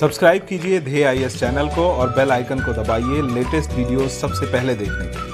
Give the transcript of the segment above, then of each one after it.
subscribe कीजिए धे आई channel को और बेल आइकन को दबाइए लेटेस्ट वीडियो सबसे पहले देखने के लिए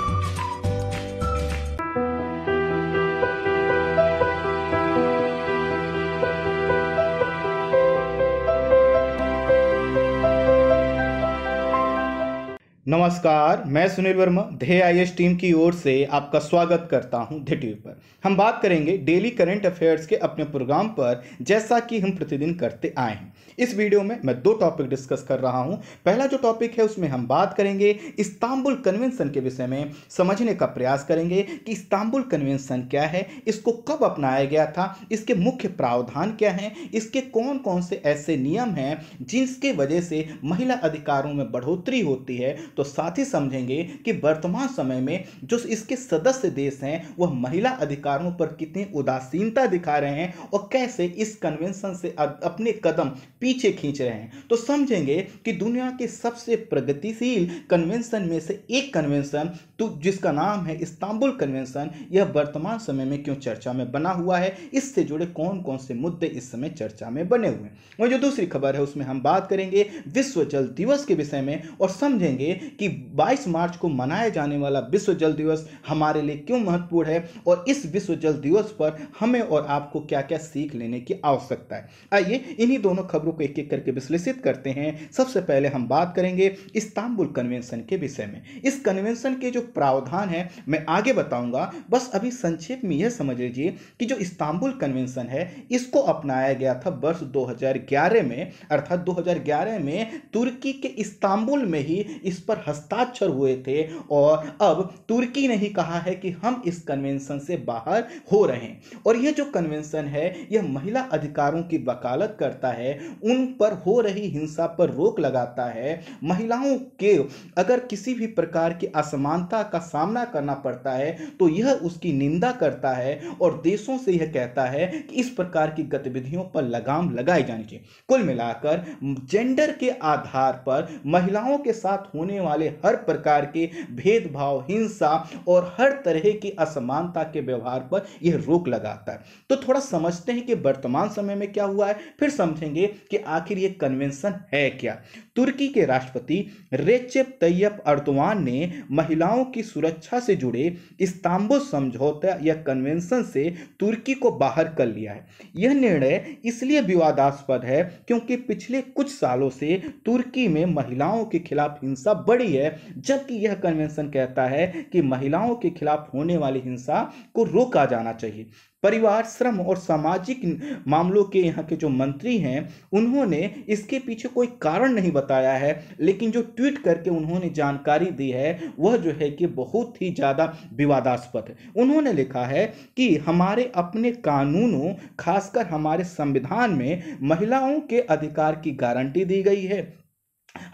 नमस्कार मैं सुनील वर्मा धे आई टीम की ओर से आपका स्वागत करता हूं धे टीवी पर हम बात करेंगे डेली करंट अफेयर्स के अपने प्रोग्राम पर जैसा कि हम प्रतिदिन करते आए हैं इस वीडियो में मैं दो टॉपिक डिस्कस कर रहा हूं पहला जो टॉपिक है उसमें हम बात करेंगे इस्तांबुल कन्वेंशन के विषय में समझने का प्रयास करेंगे कि इस्तांबुल कन्वेंशन क्या है इसको कब अपनाया गया था इसके मुख्य प्रावधान क्या हैं इसके कौन कौन से ऐसे नियम हैं जिसके वजह से महिला अधिकारों में बढ़ोतरी होती है तो साथ ही समझेंगे कि वर्तमान समय में जो इसके सदस्य देश हैं वह महिला अधिकारों पर कितनी उदासीनता दिखा रहे हैं और कैसे इस कन्वेंशन से अपने कदम पीछे पीछे खींच रहे हैं तो समझेंगे कि दुनिया के सबसे प्रगतिशील कन्वेंशन में से एक कन्वेंशन तो जिसका नाम है इस्तांबुल कन्वेंशन यह वर्तमान समय में क्यों चर्चा में बना हुआ है इससे जुड़े कौन कौन से मुद्दे इस समय चर्चा में बने हुए हैं वही जो दूसरी खबर है उसमें हम बात करेंगे विश्व जल दिवस के विषय में और समझेंगे कि 22 मार्च को मनाया जाने वाला विश्व जल दिवस हमारे लिए क्यों महत्वपूर्ण है और इस विश्व जल दिवस पर हमें और आपको क्या क्या सीख लेने की आवश्यकता है आइए इन्हीं दोनों खबरों को एक एक करके विश्लेषित करते हैं सबसे पहले हम बात करेंगे इस्तांबुल कन्वेंशन के विषय में इस कन्वेंशन के जो प्रावधान हैं मैं आगे बताऊंगा बस अभी संक्षेप में यह समझ लीजिए कि जो इस्तांबुल कन्वेंशन है इसको अपनाया गया था वर्ष 2011 में अर्थात 2011 में तुर्की के इस्तांबुल में ही इस पर हस्ताक्षर हुए थे और अब तुर्की ने ही कहा है कि हम इस कन्वेंशन से बाहर हो रहे हैं और यह जो कन्वेंशन है यह महिला अधिकारों की वकालत करता है उन पर हो रही हिंसा पर रोक लगाता है महिलाओं के अगर किसी भी प्रकार की असमानता का सामना करना पड़ता है तो यह उसकी निंदा करता है और देशों से यह कहता है कि इस प्रकार की गतिविधियों पर लगाम लगाई जानी चाहिए कुल मिलाकर जेंडर के आधार पर महिलाओं के साथ होने वाले हर प्रकार के भेदभाव हिंसा और हर तरह की असमानता के व्यवहार पर यह रोक लगाता है तो थोड़ा समझते हैं कि वर्तमान समय में क्या हुआ है फिर समझेंगे कि आखिर ये कन्वेंशन है क्या तुर्की के राष्ट्रपति रेचेप तैयब अर्दवान ने महिलाओं की सुरक्षा से जुड़े इस्तांबुल समझौता या कन्वेंशन से तुर्की को बाहर कर लिया है यह निर्णय इसलिए विवादास्पद है क्योंकि पिछले कुछ सालों से तुर्की में महिलाओं के खिलाफ हिंसा बढ़ी है जबकि यह कन्वेंशन कहता है कि महिलाओं के खिलाफ होने वाली हिंसा को रोका जाना चाहिए परिवार श्रम और सामाजिक मामलों के यहाँ के जो मंत्री हैं उन्होंने इसके पीछे कोई कारण नहीं बताया है लेकिन जो ट्वीट करके उन्होंने जानकारी दी है वह जो है कि बहुत ही ज़्यादा विवादास्पद है उन्होंने लिखा है कि हमारे अपने कानूनों खासकर हमारे संविधान में महिलाओं के अधिकार की गारंटी दी गई है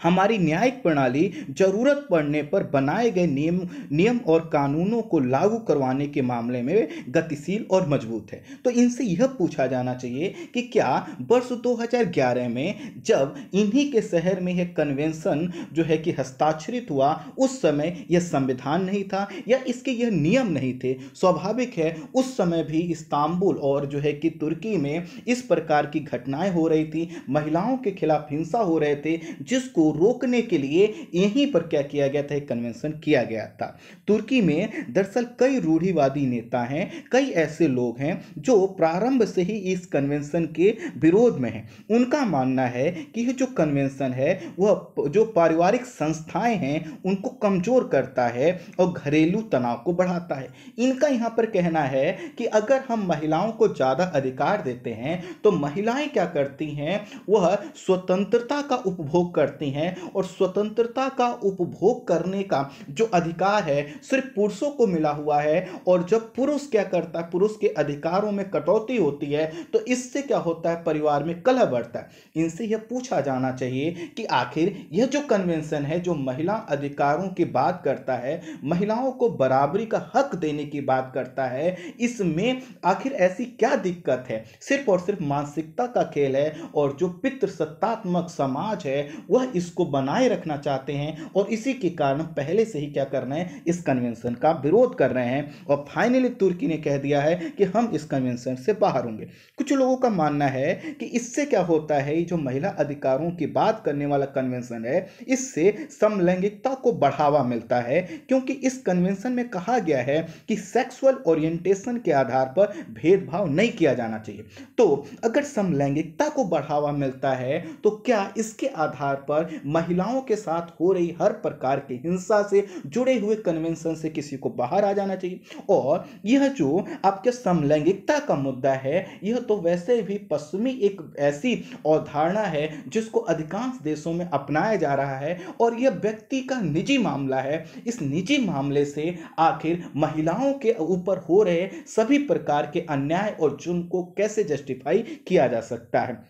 हमारी न्यायिक प्रणाली जरूरत पड़ने पर बनाए गए नियम नियम और कानूनों को लागू करवाने के मामले में गतिशील और मजबूत है तो इनसे यह पूछा जाना चाहिए कि क्या वर्ष 2011 में जब इन्हीं के शहर में यह कन्वेंशन जो है कि हस्ताक्षरित हुआ उस समय यह संविधान नहीं था या इसके यह नियम नहीं थे स्वाभाविक है उस समय भी इस्तांबुल और जो है कि तुर्की में इस प्रकार की घटनाएं हो रही थी महिलाओं के खिलाफ हिंसा हो रहे थे जिस को रोकने के लिए यहीं पर क्या किया गया था एक कन्वेंशन किया गया था तुर्की में दरअसल कई रूढ़ीवादी नेता हैं कई ऐसे लोग हैं जो प्रारंभ से ही इस कन्वेंशन के विरोध में हैं उनका मानना है कि जो कन्वेंशन है वह जो पारिवारिक संस्थाएं हैं उनको कमज़ोर करता है और घरेलू तनाव को बढ़ाता है इनका यहाँ पर कहना है कि अगर हम महिलाओं को ज़्यादा अधिकार देते हैं तो महिलाएं क्या करती हैं वह स्वतंत्रता का उपभोग करती करते हैं और स्वतंत्रता का उपभोग करने का जो अधिकार है सिर्फ पुरुषों को मिला हुआ है और जब पुरुष क्या करता है पुरुष के अधिकारों में कटौती होती है तो इससे क्या होता है परिवार में कलह बढ़ता है इनसे यह पूछा जाना चाहिए कि आखिर यह जो कन्वेंशन है जो महिला अधिकारों की बात करता है महिलाओं को बराबरी का हक देने की बात करता है इसमें आखिर ऐसी क्या दिक्कत है सिर्फ और सिर्फ मानसिकता का खेल है और जो पितृसत्तात्मक समाज है वह इसको बनाए रखना चाहते हैं और इसी के कारण पहले से ही क्या कर रहे हैं इस कन्वेंशन का विरोध कर रहे हैं और फाइनली तुर्की ने कह दिया है कि हम इस कन्वेंशन से बाहर होंगे कुछ लोगों का मानना है कि इससे क्या होता है जो महिला अधिकारों की बात करने वाला कन्वेंशन है इससे समलैंगिकता को बढ़ावा मिलता है क्योंकि इस कन्वेंशन में कहा गया है कि सेक्सुअल ओरिएंटेशन के आधार पर भेदभाव नहीं किया जाना चाहिए तो अगर समलैंगिकता को बढ़ावा मिलता है तो क्या इसके आधार पर पर महिलाओं के साथ हो रही हर प्रकार के हिंसा से जुड़े हुए कन्वेंशन से किसी को बाहर आ जाना चाहिए और यह जो आपके समलैंगिकता का मुद्दा है यह तो वैसे भी पश्चिमी एक ऐसी अवधारणा है जिसको अधिकांश देशों में अपनाया जा रहा है और यह व्यक्ति का निजी मामला है इस निजी मामले से आखिर महिलाओं के ऊपर हो रहे सभी प्रकार के अन्याय और जुर्म को कैसे जस्टिफाई किया जा सकता है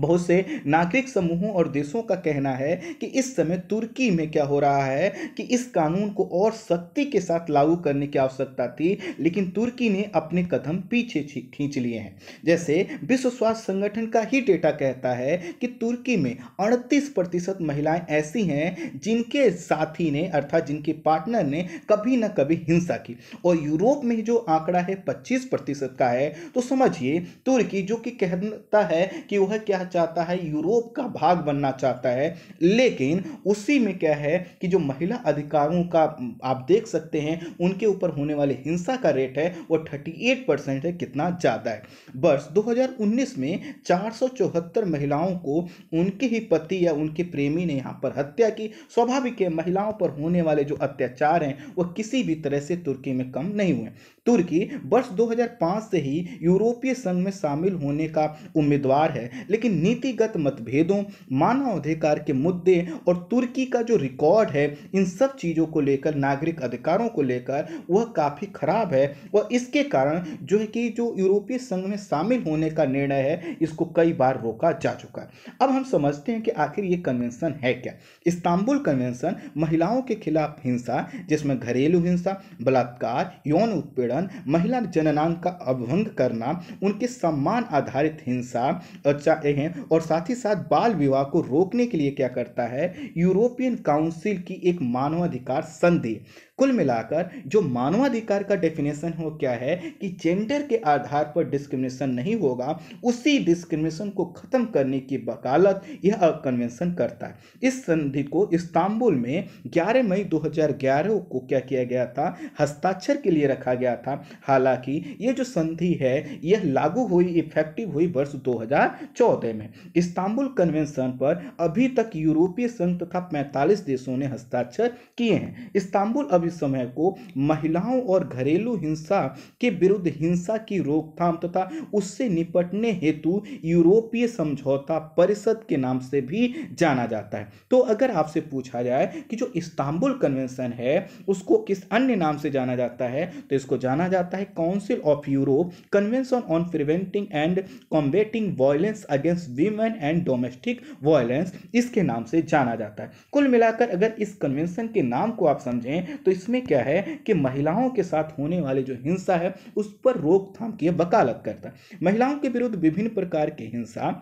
बहुत से नागरिक समूहों और देशों का कहना है कि इस समय तुर्की में क्या हो रहा है कि इस कानून को और सख्ती के साथ लागू करने की आवश्यकता थी लेकिन तुर्की ने अपने कदम पीछे खींच लिए हैं जैसे विश्व स्वास्थ्य संगठन का ही डेटा कहता है कि तुर्की में अड़तीस प्रतिशत महिलाएं ऐसी हैं जिनके साथी ने अर्थात जिनके पार्टनर ने कभी ना कभी हिंसा की और यूरोप में जो आंकड़ा है पच्चीस प्रतिशत का है तो समझिए तुर्की जो कि कहता है कि वह क्या बनना चाहता है यूरोप का भाग बनना चाहता है लेकिन उसी में क्या है कि जो महिला अधिकारों का आप देख सकते हैं उनके ऊपर होने वाले हिंसा का रेट है वो 38 परसेंट है कितना ज़्यादा है वर्ष 2019 में चार महिलाओं को उनके ही पति या उनके प्रेमी ने यहाँ पर हत्या की स्वाभाविक है महिलाओं पर होने वाले जो अत्याचार हैं वो किसी भी तरह से तुर्की में कम नहीं हुए तुर्की वर्ष 2005 से ही यूरोपीय संघ में शामिल होने का उम्मीदवार है लेकिन नीतिगत मतभेदों मानवाधिकार के मुद्दे और तुर्की का जो रिकॉर्ड है इन सब चीज़ों को लेकर नागरिक अधिकारों को लेकर वह काफ़ी खराब है और इसके कारण जो है कि जो यूरोपीय संघ में शामिल होने का निर्णय है इसको कई बार रोका जा चुका है अब हम समझते हैं कि आखिर ये कन्वेंसन है क्या इस्तांबुल कन्वेंसन महिलाओं के खिलाफ हिंसा जिसमें घरेलू हिंसा बलात्कार यौन उत्पीड़न उत्पीड़न महिला जननांग का अभंग करना उनके सम्मान आधारित हिंसा अच्छा और साथ ही साथ बाल विवाह को रोकने के लिए क्या करता है यूरोपियन काउंसिल की एक मानवाधिकार संधि कुल मिलाकर जो मानवाधिकार का डेफिनेशन हो क्या है कि जेंडर के आधार पर डिस्क्रिमिनेशन नहीं होगा उसी डिस्क्रिमिनेशन को ख़त्म करने की वकालत यह कन्वेंशन करता है इस संधि को इस्तांबुल में 11 मई 2011 को क्या किया गया था हस्ताक्षर के लिए रखा गया था हालांकि ये जो संधि है यह लागू हुई इफेक्टिव हुई वर्ष दो में इस्तांबुल कन्वेंशन पर अभी तक यूरोपीय संघ तथा पैंतालीस देशों ने हस्ताक्षर किए हैं इस्तांबुल अभी भी समय को महिलाओं और घरेलू हिंसा के विरुद्ध हिंसा की रोकथाम तथा उससे निपटने हेतु यूरोपीय समझौता परिषद के नाम से भी जाना जाता है तो अगर आपसे पूछा जाए कि जो इस्तांबुल कन्वेंशन है उसको किस अन्य नाम से जाना जाता है तो इसको जाना जाता है Council of Europe convention on preventing and combating violence against women and domestic violence इसके नाम से जाना जाता है कुल मिलाकर अगर इस कन्वेंशन के नाम को आप समझें तो इसमें क्या है कि महिलाओं के साथ होने वाले जो हिंसा है उस पर रोकथाम की वकालत करता है महिलाओं के विरुद्ध विभिन्न प्रकार की हिंसा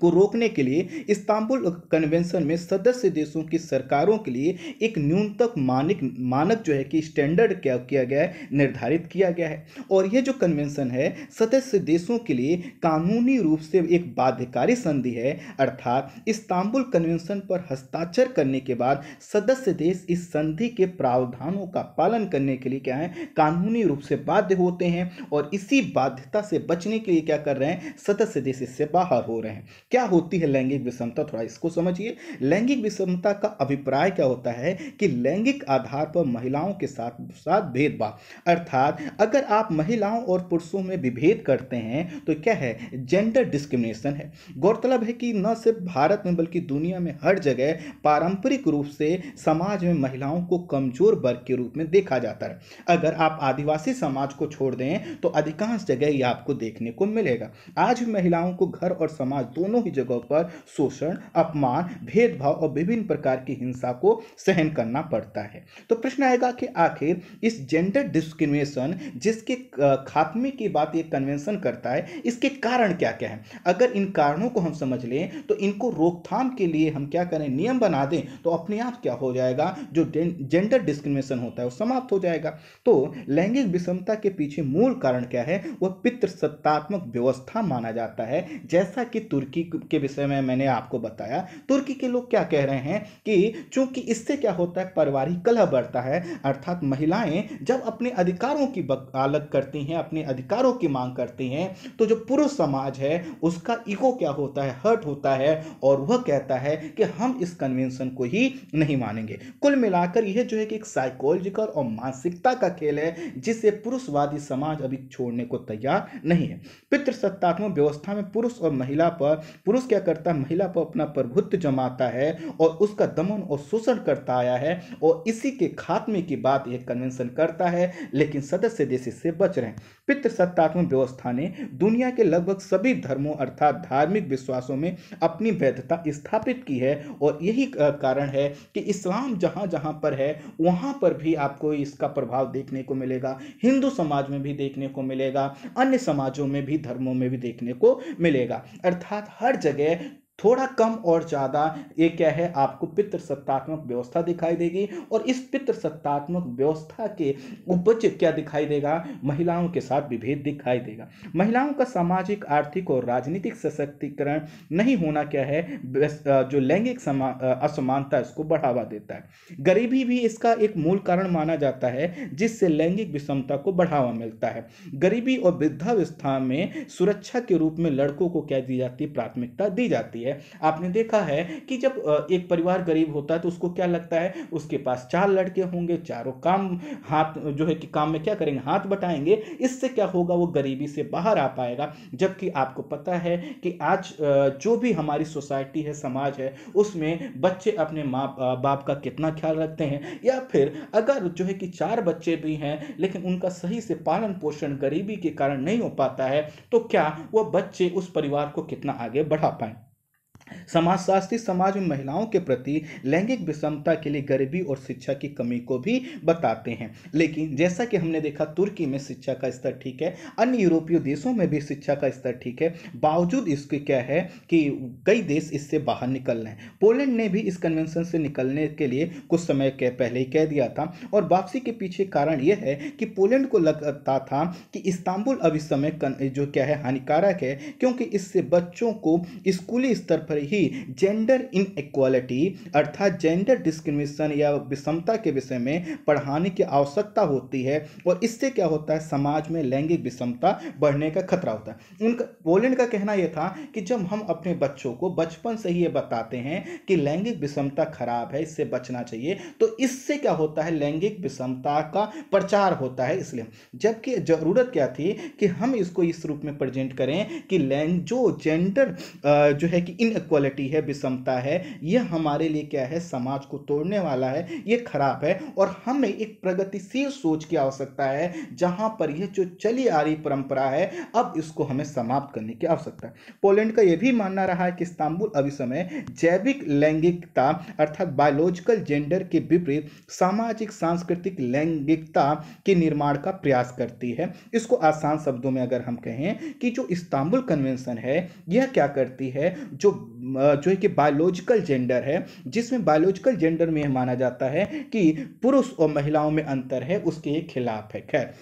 को रोकने के लिए इस्तांबुल कन्वेंशन में सदस्य देशों की सरकारों के लिए एक न्यूनतम मानक मानक जो है कि स्टैंडर्ड क्या किया गया है निर्धारित किया गया है और यह जो कन्वेंशन है सदस्य देशों के लिए कानूनी रूप से एक बाध्यकारी संधि है अर्थात इस्तांबुल कन्वेंशन पर हस्ताक्षर करने के बाद सदस्य देश इस संधि के प्रावधानों का पालन करने के लिए क्या है कानूनी रूप से बाध्य होते हैं और इसी बाध्यता से बचने के लिए क्या कर रहे हैं सदस्य देश इससे बाहर हो रहे हैं हैं क्या होती है लैंगिक विषमता थोड़ा इसको समझिए लैंगिक विषमता का अभिप्राय क्या होता है कि लैंगिक आधार पर महिलाओं के साथ साथ भेदभाव अर्थात अगर आप महिलाओं और पुरुषों में विभेद करते हैं तो क्या है जेंडर डिस्क्रिमिनेशन है गौरतलब है कि न सिर्फ भारत में बल्कि दुनिया में हर जगह पारंपरिक रूप से समाज में महिलाओं को कमजोर वर्ग के रूप में देखा जाता है अगर आप आदिवासी समाज को छोड़ दें तो अधिकांश जगह ये आपको देखने को मिलेगा आज भी महिलाओं को घर और समाज दोनों ही जगहों पर शोषण अपमान भेदभाव और विभिन्न प्रकार की हिंसा को सहन करना पड़ता है तो प्रश्न आएगा कि आखिर इस जेंडर डिस्क्रिमिनेशन जिसके खात्मे की बात ये कन्वेंशन करता है इसके कारण क्या क्या है अगर इन कारणों को हम समझ लें तो इनको रोकथाम के लिए हम क्या करें नियम बना दें तो अपने आप क्या हो जाएगा जो जेंडर डिस्क्रिमिनेशन होता है वो समाप्त हो जाएगा तो लैंगिक विषमता के पीछे मूल कारण क्या है वह पितृसत्तात्मक व्यवस्था माना जाता है जैसा कि तुर्की के विषय में मैंने आपको बताया तुर्की के लोग क्या कह रहे हैं कि चूंकि इससे क्या होता है पारिवारिक कलह बढ़ता है अर्थात महिलाएं जब अपने अधिकारों की अलग करती हैं अपने अधिकारों की मांग करती हैं तो जो पुरुष समाज है उसका इको क्या होता है हर्ट होता है और वह कहता है कि हम इस कन्वेंशन को ही नहीं मानेंगे कुल मिलाकर यह जो है कि एक साइकोलॉजिकल और मानसिकता का खेल है जिसे पुरुषवादी समाज अभी छोड़ने को तैयार नहीं है पितृसत्तात्मक व्यवस्था में पुरुष और महिला पर हुआ पुरुष क्या करता है महिला पर अपना प्रभुत्व जमाता है और उसका दमन और शोषण करता आया है और इसी के खात्मे की बात यह कन्वेंशन करता है लेकिन सदस्य देश इससे बच रहे हैं पितृसत्तात्मक व्यवस्था ने दुनिया के लगभग सभी धर्मों अर्थात धार्मिक विश्वासों में अपनी वैधता स्थापित की है और यही कारण है कि इस्लाम जहाँ जहाँ पर है वहाँ पर भी आपको इसका प्रभाव देखने को मिलेगा हिंदू समाज में भी देखने को मिलेगा अन्य समाजों में भी धर्मों में भी देखने को मिलेगा अर्थात हर जगह थोड़ा कम और ज़्यादा ये क्या है आपको पितृसत्तात्मक व्यवस्था दिखाई देगी और इस पितृसत्तात्मक व्यवस्था के उपज क्या दिखाई देगा महिलाओं के साथ विभेद दिखाई देगा महिलाओं का सामाजिक आर्थिक और राजनीतिक सशक्तिकरण नहीं होना क्या है जो लैंगिक असमानता इसको बढ़ावा देता है गरीबी भी इसका एक मूल कारण माना जाता है जिससे लैंगिक विषमता को बढ़ावा मिलता है गरीबी और वृद्धावस्था में सुरक्षा के रूप में लड़कों को क्या दी जाती है प्राथमिकता दी जाती है है आपने देखा है कि जब एक परिवार गरीब होता है तो उसको क्या लगता है उसके पास चार लड़के होंगे चारों काम हाथ जो है कि काम में क्या करेंगे हाथ बटाएंगे इससे क्या होगा वो गरीबी से बाहर आ पाएगा जबकि आपको पता है कि आज जो भी हमारी सोसाइटी है समाज है उसमें बच्चे अपने माँ बाप का कितना ख्याल रखते हैं या फिर अगर जो है कि चार बच्चे भी हैं लेकिन उनका सही से पालन पोषण गरीबी के कारण नहीं हो पाता है तो क्या वह बच्चे उस परिवार को कितना आगे बढ़ा पाए समाजशास्त्री समाज में महिलाओं के प्रति लैंगिक विषमता के लिए गरीबी और शिक्षा की कमी को भी बताते हैं लेकिन जैसा कि हमने देखा तुर्की में शिक्षा का स्तर ठीक है अन्य यूरोपीय देशों में भी शिक्षा का स्तर ठीक है बावजूद इसके क्या है कि कई देश इससे बाहर निकल रहे हैं पोलैंड ने भी इस कन्वेंशन से निकलने के लिए कुछ समय के पहले ही कह दिया था और वापसी के पीछे कारण यह है कि पोलैंड को लगता था कि इस्तांबुल अब इस समय जो क्या है हानिकारक है क्योंकि इससे बच्चों को स्कूली स्तर पर पर ही जेंडर इनक्वालिटी अर्थात जेंडर डिस्क्रिमिनेशन या विषमता के विषय में पढ़ाने की आवश्यकता होती है और इससे क्या होता है समाज में लैंगिक विषमता बढ़ने का खतरा होता है उनका पोलैंड का कहना यह था कि जब हम अपने बच्चों को बचपन से ही ये बताते हैं कि लैंगिक विषमता खराब है इससे बचना चाहिए तो इससे क्या होता है लैंगिक विषमता का प्रचार होता है इसलिए जबकि ज़रूरत क्या थी कि हम इसको इस रूप में प्रेजेंट करें कि लैंग जो जेंडर जो है कि इन इनक्वालिटी है विषमता है ये हमारे लिए क्या है समाज को तोड़ने वाला है ये खराब है और हमें एक प्रगतिशील सोच की आवश्यकता है जहाँ पर यह जो चली आ रही परंपरा है अब इसको हमें समाप्त करने की आवश्यकता है पोलैंड का यह भी मानना रहा है कि इस्तांबुल अभी समय जैविक लैंगिकता अर्थात बायोलॉजिकल जेंडर के विपरीत सामाजिक सांस्कृतिक लैंगिकता के निर्माण का प्रयास करती है इसको आसान शब्दों में अगर हम कहें कि जो इस्तांबुल कन्वेंशन है यह क्या करती है जो जो है कि बायोलॉजिकल जेंडर है जिसमें बायोलॉजिकल जेंडर में माना जाता है कि पुरुष और महिलाओं में अंतर है उसके खिलाफ है खैर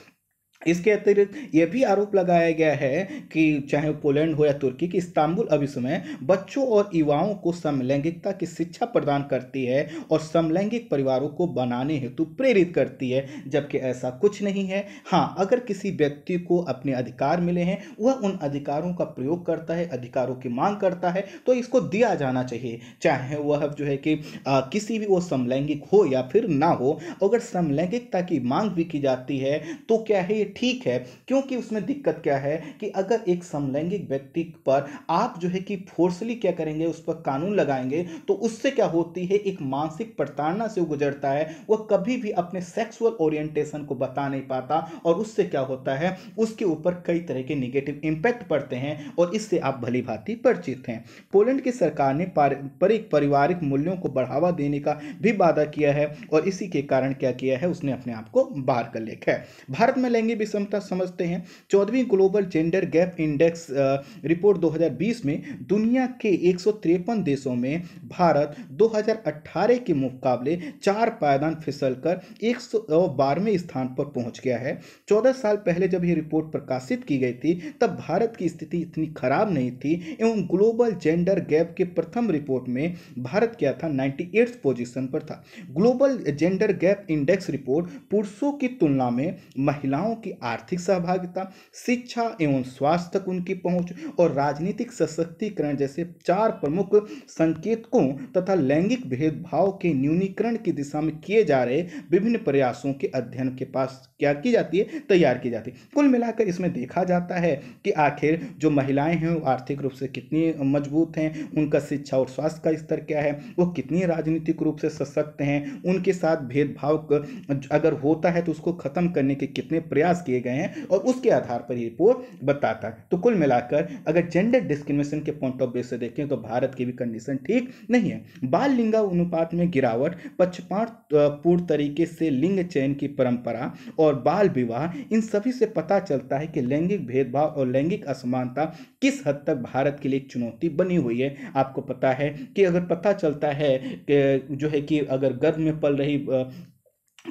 इसके अतिरिक्त यह भी आरोप लगाया गया है कि चाहे पोलैंड हो या तुर्की कि इस्तांबुल अभी समय बच्चों और युवाओं को समलैंगिकता की शिक्षा प्रदान करती है और समलैंगिक परिवारों को बनाने हेतु प्रेरित करती है जबकि ऐसा कुछ नहीं है हाँ अगर किसी व्यक्ति को अपने अधिकार मिले हैं वह उन अधिकारों का प्रयोग करता है अधिकारों की मांग करता है तो इसको दिया जाना चाहिए चाहे वह जो है कि आ, किसी भी वो समलैंगिक हो या फिर ना हो अगर समलैंगिकता की मांग भी की जाती है तो क्या है ठीक है क्योंकि उसमें दिक्कत क्या है कि अगर एक समलैंगिक व्यक्ति पर आप जो है कि फोर्सली क्या करेंगे उस पर कानून लगाएंगे तो उससे क्या होती है एक मानसिक प्रताड़ना से गुजरता है वह कभी भी अपने सेक्सुअल ओरिएंटेशन को बता नहीं पाता और उससे क्या होता है उसके ऊपर कई तरह के निगेटिव इम्पैक्ट पड़ते हैं और इससे आप भली भांति परिचित हैं पोलैंड की सरकार ने पारिक पारिवारिक मूल्यों को बढ़ावा देने का भी वादा किया है और इसी के कारण क्या किया है उसने अपने आप को बाहर कर लिखा है भारत में लैंगिक विषमता समझते हैं चौदहवीं global gender gap index report 2020 में दुनिया के एक देशों में भारत 2018 के मुकाबले चार पायदान फिसल कर एक स्थान पर पहुंच गया है चौदह साल पहले जब यह रिपोर्ट प्रकाशित की गई थी तब भारत की स्थिति इतनी खराब नहीं थी एवं ग्लोबल जेंडर गैप के प्रथम रिपोर्ट में भारत क्या था नाइन्टी पोजीशन पर था global gender gap index report पुरुषों की तुलना में महिलाओं की आर्थिक सहभागिता शिक्षा एवं स्वास्थ्य तक उनकी पहुंच और राजनीतिक सशक्तिकरण जैसे चार प्रमुख संकेतकों तथा लैंगिक भेदभाव के न्यूनीकरण की दिशा में किए जा रहे विभिन्न प्रयासों के अध्ययन के पास क्या की जाती है तैयार की जाती है कुल मिलाकर इसमें देखा जाता है कि आखिर जो महिलाएं हैं वो आर्थिक रूप से कितनी मजबूत हैं उनका शिक्षा और स्वास्थ्य का स्तर क्या है वो कितनी राजनीतिक रूप से सशक्त हैं उनके साथ भेदभाव अगर होता है तो उसको खत्म करने के कितने प्रयास पास किए गए हैं और उसके आधार पर ये रिपोर्ट बताता है तो कुल मिलाकर अगर जेंडर डिस्क्रिमिनेशन के पॉइंट ऑफ व्यू से देखें तो भारत की भी कंडीशन ठीक नहीं है बाल लिंगा अनुपात में गिरावट पक्षपात पूर्ण तरीके से लिंग चयन की परंपरा और बाल विवाह इन सभी से पता चलता है कि लैंगिक भेदभाव और लैंगिक असमानता किस हद तक भारत के लिए चुनौती बनी हुई है आपको पता है कि अगर पता चलता है कि जो है कि अगर गर्भ में पल रही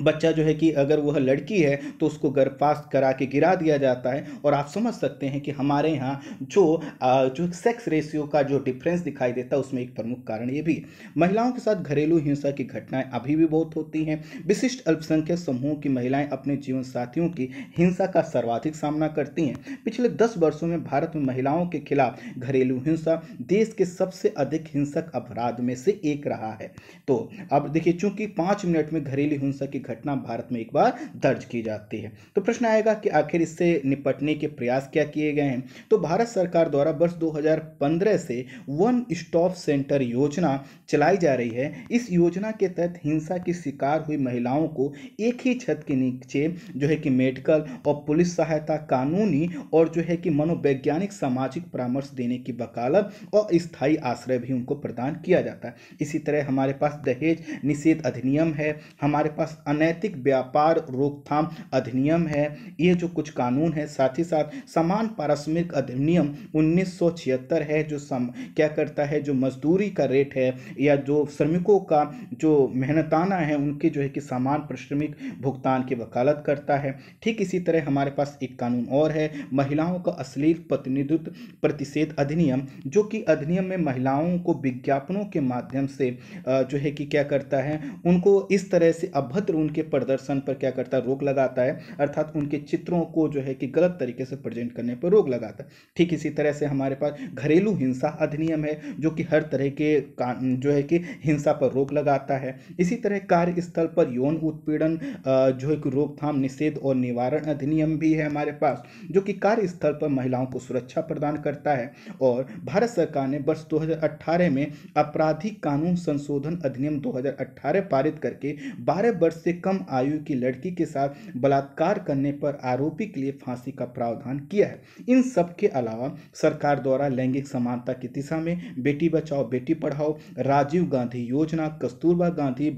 बच्चा जो है कि अगर वह लड़की है तो उसको गर्भपात करा के गिरा दिया जाता है और आप समझ सकते हैं कि हमारे यहाँ जो जो सेक्स रेशियो का जो डिफरेंस दिखाई देता है उसमें एक प्रमुख कारण ये भी महिलाओं के साथ घरेलू हिंसा की घटनाएं अभी भी बहुत होती हैं विशिष्ट अल्पसंख्यक समूहों की महिलाएं अपने जीवन साथियों की हिंसा का सर्वाधिक सामना करती हैं पिछले दस वर्षों में भारत में महिलाओं के खिलाफ घरेलू हिंसा देश के सबसे अधिक हिंसक अपराध में से एक रहा है तो अब देखिए चूंकि पाँच मिनट में घरेलू हिंसा की घटना भारत में एक बार दर्ज की जाती है तो प्रश्न आएगा कि आखिर इससे निपटने के प्रयास क्या किए गए हैं तो भारत सरकार द्वारा वर्ष 2015 से वन स्टॉप सेंटर योजना चलाई जा रही है इस योजना के तहत हिंसा की शिकार हुई महिलाओं को एक ही छत के नीचे जो है कि मेडिकल और पुलिस सहायता कानूनी और जो है कि मनोवैज्ञानिक सामाजिक परामर्श देने की वकालत और स्थायी आश्रय भी उनको प्रदान किया जाता है इसी तरह हमारे पास दहेज निषेध अधिनियम है हमारे पास अनैतिक व्यापार रोकथाम अधिनियम है ये जो कुछ कानून है साथ ही साथ समान पारस्मिक अधिनियम उन्नीस है जो सम क्या करता है जो मजदूरी का रेट है या जो श्रमिकों का जो मेहनताना है उनके जो है कि समान पारिश्रमिक भुगतान की वकालत करता है ठीक इसी तरह हमारे पास एक कानून और है महिलाओं का अश्लील प्रतिनिधित्व प्रतिषेध अधिनियम जो कि अधिनियम में महिलाओं को विज्ञापनों के माध्यम से जो है कि क्या करता है उनको इस तरह से अभद्र फिर उनके प्रदर्शन पर क्या करता है रोक लगाता है अर्थात उनके चित्रों को जो है कि गलत तरीके से प्रेजेंट करने पर रोक लगाता है ठीक इसी तरह से हमारे पास घरेलू हिंसा अधिनियम है जो कि हर तरह के जो है कि हिंसा पर रोक लगाता है इसी तरह कार्यस्थल पर यौन उत्पीड़न जो है कि रोकथाम निषेध और निवारण अधिनियम भी है हमारे पास जो कि कार्यस्थल पर महिलाओं को सुरक्षा प्रदान करता है और भारत सरकार ने वर्ष 2018 में आपराधिक कानून संशोधन अधिनियम 2018 पारित करके 12 वर्ष से कम आयु की लड़की के साथ बलात्कार करने पर आरोपी के लिए फांसी का प्रावधान किया है इन सब के अलावा सरकार द्वारा लैंगिक समानता की दिशा में बेटी बचाओ बेटी पढ़ाओ राजीव गांधी योजना कस्तूरबा गांधी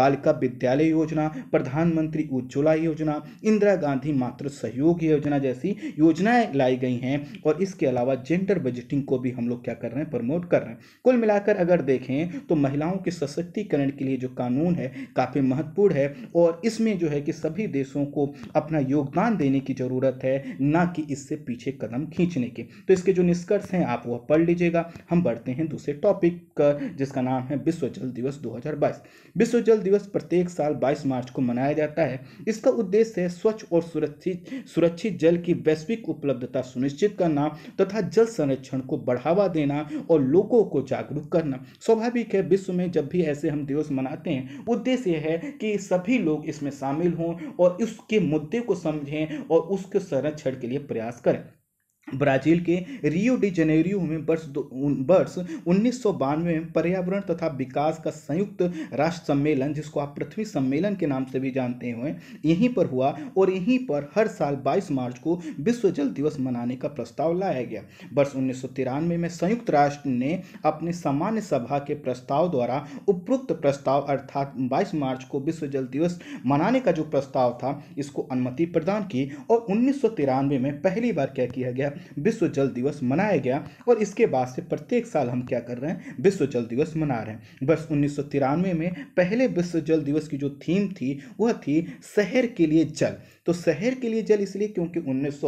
बालिका विद्यालय योजना प्रधानमंत्री उज्ज्वला योजना इंदिरा गांधी मातृ सहयोग योजना जैसी योजनाएं लाई गई हैं और इसके अलावा जेंडर बजटिंग को भी हम लोग क्या कर रहे हैं प्रमोट कर रहे हैं कुल मिलाकर अगर देखें तो महिलाओं के सशक्तिकरण के लिए जो कानून है काफ़ी महत्वपूर्ण है है और इसमें जो है कि सभी देशों को अपना योगदान देने की ज़रूरत है ना कि इससे पीछे कदम खींचने के तो इसके जो निष्कर्ष हैं आप वह पढ़ लीजिएगा हम बढ़ते हैं दूसरे टॉपिक का जिसका नाम है विश्व जल दिवस 2022 विश्व जल दिवस प्रत्येक साल 22 मार्च को मनाया जाता है इसका उद्देश्य है स्वच्छ और सुरक्षित सुरक्षित जल की वैश्विक उपलब्धता सुनिश्चित करना तथा जल संरक्षण को बढ़ावा देना और लोगों को जागरूक करना स्वाभाविक है विश्व में जब भी ऐसे हम दिवस मनाते हैं उद्देश्य है कि सब सभी लोग इसमें शामिल हों और उसके मुद्दे को समझें और उसके संरक्षण के लिए प्रयास करें ब्राजील के रियो डी जेनेरियो में वर्ष वर्ष उन्नीस में पर्यावरण तथा विकास का संयुक्त राष्ट्र सम्मेलन जिसको आप पृथ्वी सम्मेलन के नाम से भी जानते हुए यहीं पर हुआ और यहीं पर हर साल 22 मार्च को विश्व जल दिवस मनाने का प्रस्ताव लाया गया वर्ष उन्नीस में संयुक्त राष्ट्र ने अपने सामान्य सभा के प्रस्ताव द्वारा उपरोक्त प्रस्ताव अर्थात बाईस मार्च को विश्व जल दिवस मनाने का जो प्रस्ताव था इसको अनुमति प्रदान की और उन्नीस में पहली बार क्या किया गया विश्व जल दिवस मनाया गया और इसके बाद से प्रत्येक साल हम क्या कर रहे हैं विश्व जल दिवस मना रहे हैं बस उन्नीस में पहले विश्व जल दिवस की जो थीम थी वह थी शहर के लिए जल तो शहर के लिए जल इसलिए क्योंकि उन्नीस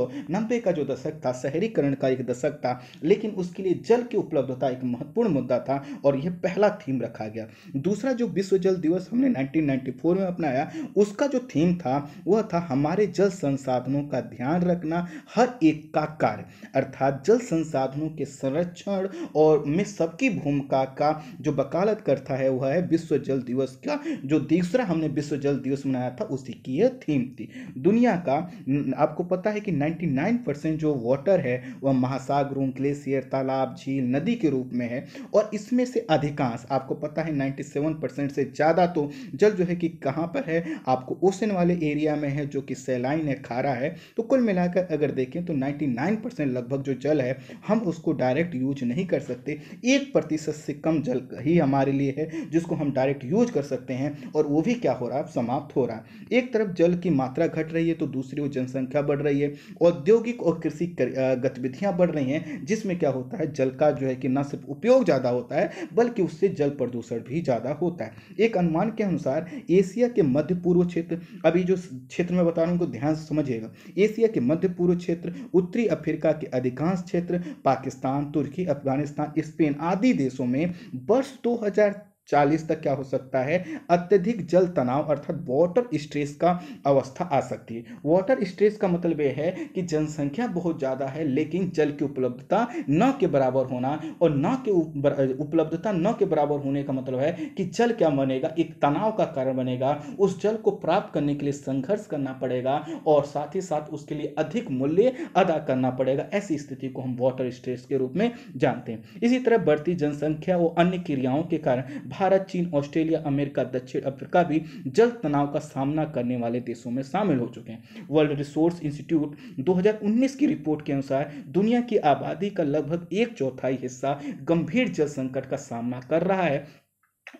का जो दशक था शहरीकरण का एक दशक था लेकिन उसके लिए जल की उपलब्धता एक महत्वपूर्ण मुद्दा था और यह पहला थीम रखा गया दूसरा जो विश्व जल दिवस हमने 1994 में अपनाया उसका जो थीम था वह था हमारे जल संसाधनों का ध्यान रखना हर एक का कार्य अधिकार अर्थात जल संसाधनों के संरक्षण और में सबकी भूमिका का जो वकालत करता है वह है विश्व जल दिवस का जो दूसरा हमने विश्व जल दिवस मनाया था उसी की यह थीम थी दुनिया का आपको पता है कि 99 परसेंट जो वाटर है वह महासागरों ग्लेशियर तालाब झील नदी के रूप में है और इसमें से अधिकांश आपको पता है नाइन्टी से ज़्यादा तो जल जो है कि कहाँ पर है आपको ओसन वाले एरिया में है जो कि सैलाइन है खारा है तो कुल मिलाकर अगर देखें तो 99 परसेंट लगभग जो जल है हम उसको डायरेक्ट यूज नहीं कर सकते एक प्रतिशत से कम जल ही हमारे लिए है जिसको हम डायरेक्ट यूज कर सकते हैं और वो भी क्या हो रहा है समाप्त हो रहा है एक तरफ जल की मात्रा घट रही है तो दूसरी ओर जनसंख्या बढ़ रही है औद्योगिक और कृषि गतिविधियां बढ़ रही हैं जिसमें क्या होता है जल का जो है कि न सिर्फ उपयोग ज़्यादा होता है बल्कि उससे जल प्रदूषण भी ज़्यादा होता है एक अनुमान के अनुसार एशिया के मध्य पूर्व क्षेत्र अभी जो क्षेत्र में बता रहा हूँ उनको ध्यान से समझिएगा एशिया के मध्य पूर्व क्षेत्र उत्तरी अफ्रीका अफ्रीका के अधिकांश क्षेत्र पाकिस्तान तुर्की अफगानिस्तान स्पेन आदि देशों में वर्ष 2023 चालीस तक क्या हो सकता है अत्यधिक जल तनाव अर्थात वाटर स्ट्रेस का अवस्था आ सकती है वाटर स्ट्रेस का मतलब यह है कि जनसंख्या बहुत ज़्यादा है लेकिन जल की उपलब्धता न के बराबर होना और न के उपलब्धता न के बराबर होने का मतलब है कि जल क्या बनेगा एक तनाव का कारण बनेगा उस जल को प्राप्त करने के लिए संघर्ष करना पड़ेगा और साथ ही साथ उसके लिए अधिक मूल्य अदा करना पड़ेगा ऐसी स्थिति को हम वाटर स्ट्रेस के रूप में जानते हैं इसी तरह बढ़ती जनसंख्या और अन्य क्रियाओं के कारण भारत चीन ऑस्ट्रेलिया अमेरिका दक्षिण अफ्रीका भी जल तनाव का सामना करने वाले देशों में शामिल हो चुके हैं वर्ल्ड रिसोर्स इंस्टीट्यूट 2019 की रिपोर्ट के अनुसार दुनिया की आबादी का लगभग एक चौथाई हिस्सा गंभीर जल संकट का सामना कर रहा है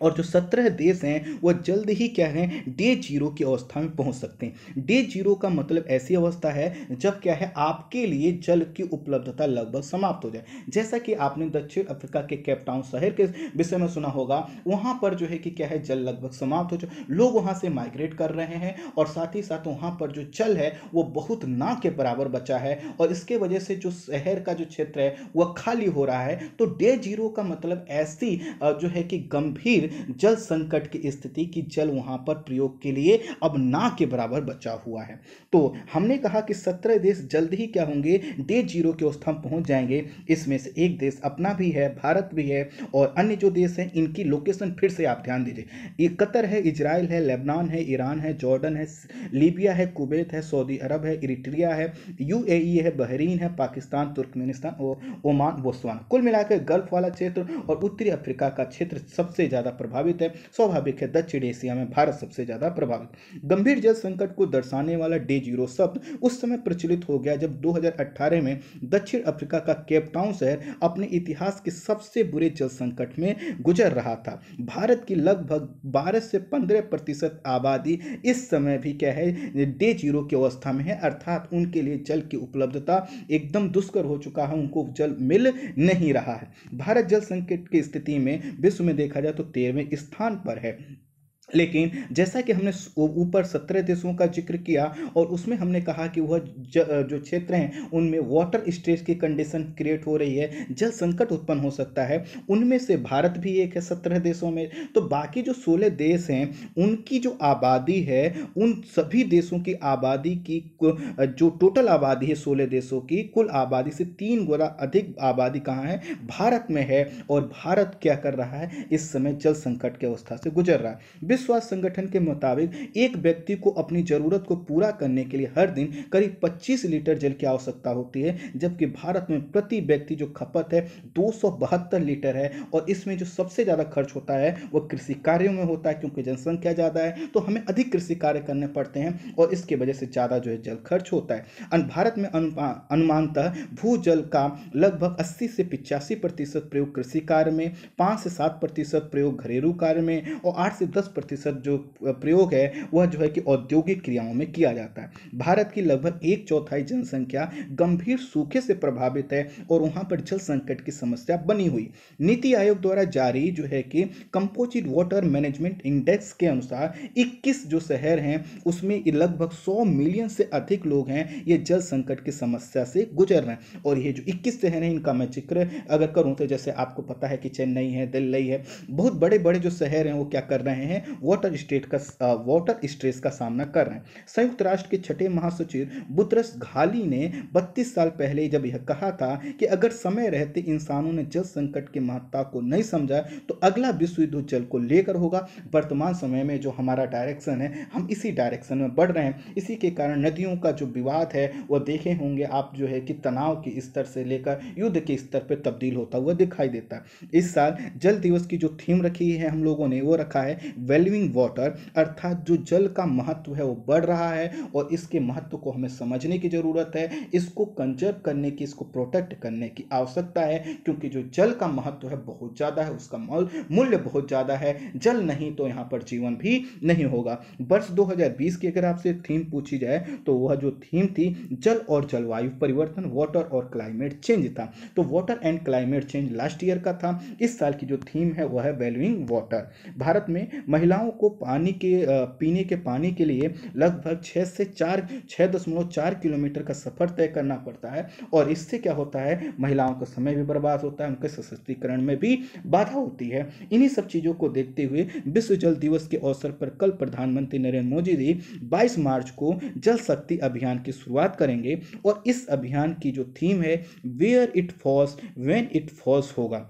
और जो सत्रह देश हैं वह जल्द ही क्या है डे जीरो की अवस्था में पहुंच सकते हैं डे जीरो का मतलब ऐसी अवस्था है जब क्या है आपके लिए जल की उपलब्धता लगभग समाप्त हो जाए जैसा कि आपने दक्षिण अफ्रीका के कैपटाउन शहर के विषय में सुना होगा वहाँ पर जो है कि क्या है जल लगभग समाप्त हो जाए लोग वहाँ से माइग्रेट कर रहे हैं और साथ ही साथ वहाँ पर जो जल है वो बहुत ना के बराबर बचा है और इसके वजह से जो शहर का जो क्षेत्र है वह खाली हो रहा है तो डे जीरो का मतलब ऐसी जो है कि गंभीर फिर जल संकट की स्थिति की जल वहाँ पर प्रयोग के लिए अब ना के बराबर बचा हुआ है तो हमने कहा कि सत्रह देश जल्द ही क्या होंगे डे जीरो के स्थान पहुँच जाएंगे इसमें से एक देश अपना भी है भारत भी है और अन्य जो देश हैं इनकी लोकेशन फिर से आप ध्यान दीजिए ये कतर है इजराइल है लेबनान है ईरान है जॉर्डन है लीबिया है कुवैत है सऊदी अरब है इरिट्रिया है यू है बहरीन है पाकिस्तान तुर्कमेनिस्तान और ओमान बोस्वाना कुल मिलाकर गल्फ वाला क्षेत्र और उत्तरी अफ्रीका का क्षेत्र सबसे ज़्यादा ज़्यादा प्रभावित है स्वाभाविक है दक्षिण एशिया में भारत सबसे ज़्यादा प्रभावित गंभीर जल संकट को दर्शाने वाला डे जीरो शब्द उस समय प्रचलित हो गया जब 2018 में दक्षिण अफ्रीका का केपटाउन शहर अपने इतिहास के सबसे बुरे जल संकट में गुजर रहा था भारत की लगभग 12 से 15 प्रतिशत आबादी इस समय भी क्या है डे जीरो की अवस्था में है अर्थात उनके लिए जल की उपलब्धता एकदम दुष्कर हो चुका है उनको जल मिल नहीं रहा है भारत जल संकट की स्थिति में विश्व में देखा जाए तो तेरहवें स्थान पर है लेकिन जैसा कि हमने ऊपर सत्रह देशों का जिक्र किया और उसमें हमने कहा कि वह जो क्षेत्र हैं उनमें वाटर स्ट्रेस की कंडीशन क्रिएट हो रही है जल संकट उत्पन्न हो सकता है उनमें से भारत भी एक है सत्रह देशों में तो बाकी जो सोलह देश हैं उनकी जो आबादी है उन सभी देशों की आबादी की जो टोटल आबादी है सोलह देशों की कुल आबादी से तीन गुना अधिक आबादी कहाँ है भारत में है और भारत क्या कर रहा है इस समय जल संकट की अवस्था से गुजर रहा है विश्व स्वास्थ्य संगठन के मुताबिक एक व्यक्ति को अपनी ज़रूरत को पूरा करने के लिए हर दिन करीब 25 लीटर जल की आवश्यकता होती है जबकि भारत में प्रति व्यक्ति जो खपत है दो लीटर है और इसमें जो सबसे ज़्यादा खर्च होता है वह कृषि कार्यों में होता है क्योंकि जनसंख्या ज़्यादा है तो हमें अधिक कृषि कार्य करने पड़ते हैं और इसके वजह से ज़्यादा जो है जल खर्च होता है भारत में अनुमानतः भू जल का लगभग 80 से पिचासी प्रतिशत प्रयोग कृषि कार्य में पाँच से सात प्रतिशत प्रयोग घरेलू कार्य में और आठ से दस प्रतिशत जो प्रयोग है वह जो है कि औद्योगिक क्रियाओं में किया जाता है भारत की लगभग एक चौथाई जनसंख्या गंभीर सूखे से प्रभावित है और वहाँ पर जल संकट की समस्या बनी हुई नीति आयोग द्वारा जारी जो है कि कंपोजिट वाटर मैनेजमेंट इंडेक्स के अनुसार 21 जो शहर हैं उसमें लगभग 100 मिलियन से अधिक लोग हैं ये जल संकट की समस्या से गुजर रहे हैं और ये जो 21 शहर हैं इनका मैं जिक्र अगर करूँ तो जैसे आपको पता है कि चेन्नई है दिल्ली है बहुत बड़े बड़े जो शहर हैं वो क्या कर रहे हैं वाटर स्टेट का वाटर uh, स्ट्रेस का सामना कर रहे हैं संयुक्त राष्ट्र के छठे महासचिव बुतरस घाली ने 32 साल पहले जब यह कहा था कि अगर समय रहते इंसानों ने जल संकट की महत्ता को नहीं समझा तो अगला विश्व युद्ध जल को लेकर होगा वर्तमान समय में जो हमारा डायरेक्शन है हम इसी डायरेक्शन में बढ़ रहे हैं इसी के कारण नदियों का जो विवाद है वह देखे होंगे आप जो है कि तनाव के स्तर से लेकर युद्ध के स्तर पर तब्दील होता हुआ दिखाई देता है इस साल जल दिवस की जो थीम रखी है हम लोगों ने वो रखा है वैल्यू वैल्यूइंग वाटर अर्थात जो जल का महत्व है वो बढ़ रहा है और इसके महत्व को हमें समझने की ज़रूरत है इसको कंजर्व करने की इसको प्रोटेक्ट करने की आवश्यकता है क्योंकि जो जल का महत्व है बहुत ज़्यादा है उसका मूल्य बहुत ज़्यादा है जल नहीं तो यहाँ पर जीवन भी नहीं होगा वर्ष 2020 की अगर आपसे थीम पूछी जाए तो वह जो थीम थी जल और जलवायु परिवर्तन वाटर और क्लाइमेट चेंज था तो water and climate change last year का था इस साल की जो थीम है वह है वैल्यूइंग वाटर भारत में महिला महिलाओं को पानी के पीने के पानी के लिए लगभग छः से चार छः दशमलव चार किलोमीटर का सफ़र तय करना पड़ता है और इससे क्या होता है महिलाओं का समय भी बर्बाद होता है उनके सशक्तिकरण में भी बाधा होती है इन्हीं सब चीज़ों को देखते हुए विश्व जल दिवस के अवसर पर कल प्रधानमंत्री नरेंद्र मोदी जी बाईस मार्च को जल शक्ति अभियान की शुरुआत करेंगे और इस अभियान की जो थीम है where it falls when it falls होगा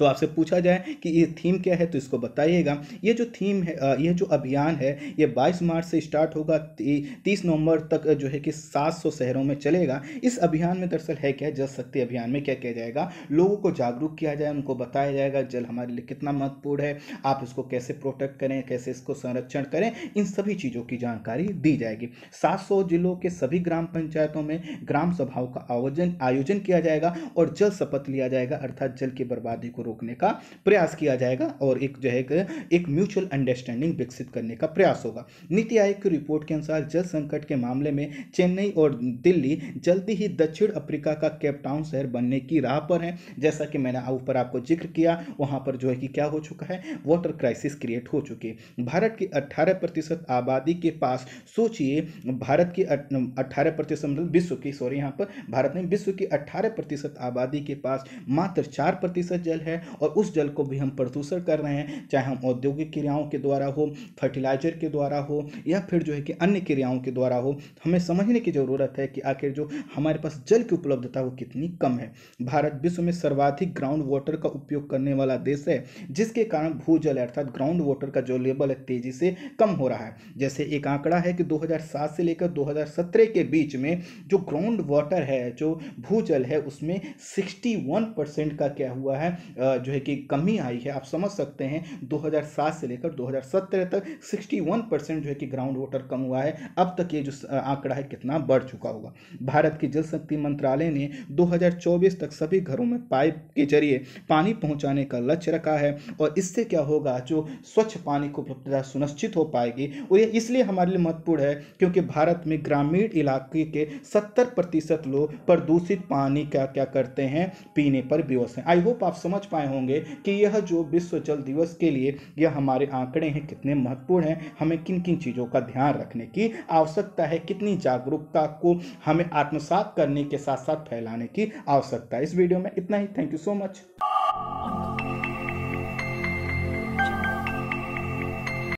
तो आपसे पूछा जाए कि ये थीम क्या है तो इसको बताइएगा ये जो थीम है ये जो अभियान है ये बाईस मार्च से स्टार्ट होगा तीस नवंबर तक जो है कि सात सौ शहरों में चलेगा इस अभियान में दरअसल है क्या जल शक्ति अभियान में क्या किया जाएगा लोगों को जागरूक किया जाए उनको बताया जाएगा जल हमारे लिए कितना महत्वपूर्ण है आप इसको कैसे प्रोटेक्ट करें कैसे इसको संरक्षण करें इन सभी चीज़ों की जानकारी दी जाएगी सात जिलों के सभी ग्राम पंचायतों में ग्राम सभाओं का आयोजन आयोजन किया जाएगा और जल शपथ लिया जाएगा अर्थात जल की बर्बादी को रोकने का प्रयास किया जाएगा और एक जो है एक म्यूचुअल अंडरस्टैंडिंग विकसित करने का प्रयास होगा नीति आयोग की रिपोर्ट के अनुसार जल संकट के मामले में चेन्नई और दिल्ली जल्दी ही दक्षिण अफ्रीका का कैपटाउन शहर बनने की राह पर है जैसा कि मैंने ऊपर आपको जिक्र किया वहाँ पर जो है कि क्या हो चुका है वाटर क्राइसिस क्रिएट हो चुकी है भारत की अट्ठारह प्रतिशत आबादी के पास सोचिए भारत की अट्ठारह प्रतिशत मतलब विश्व की सॉरी यहाँ पर भारत में विश्व की अट्ठारह प्रतिशत आबादी के पास मात्र चार प्रतिशत जल है हैं और उस जल को भी हम प्रदूषण कर रहे हैं चाहे हम औद्योगिक क्रियाओं के द्वारा हो फर्टिलाइजर के द्वारा हो या फिर जो है कि अन्य क्रियाओं के द्वारा हो हमें समझने की ज़रूरत है कि आखिर जो हमारे पास जल की उपलब्धता वो कितनी कम है भारत विश्व में सर्वाधिक ग्राउंड वाटर का उपयोग करने वाला देश है जिसके कारण भूजल अर्थात ग्राउंड वाटर का जो लेवल है तेजी से कम हो रहा है जैसे एक आंकड़ा है कि 2007 से लेकर 2017 के बीच में जो ग्राउंड वाटर है जो भूजल है उसमें 61 परसेंट का क्या हुआ है जो है कि कमी आई है आप समझ सकते हैं 2007 से लेकर 2017 तक 61 परसेंट जो है कि ग्राउंड वाटर कम हुआ है अब तक ये जो आंकड़ा है कितना बढ़ चुका होगा भारत के जल शक्ति मंत्रालय ने 2024 तक सभी घरों में पाइप के जरिए पानी पहुंचाने का लक्ष्य रखा है और इससे क्या होगा जो स्वच्छ पानी की उपलब्धता सुनिश्चित हो पाएगी और ये इसलिए हमारे लिए महत्वपूर्ण है क्योंकि भारत में ग्रामीण इलाके के सत्तर प्रतिशत लोग प्रदूषित पानी का क्या करते हैं पीने पर बेवस हैं आई होप आप समझ पाए होंगे कि यह जो विश्व जल दिवस के लिए यह हमारे आंकड़े हैं कितने महत्वपूर्ण हैं हमें किन किन चीज़ों का ध्यान रखने की आवश्यकता है कितनी जागरूकता को हमें आत्मसात करने के साथ साथ फैलाने की आवश्यकता है इस वीडियो में इतना ही थैंक यू सो मच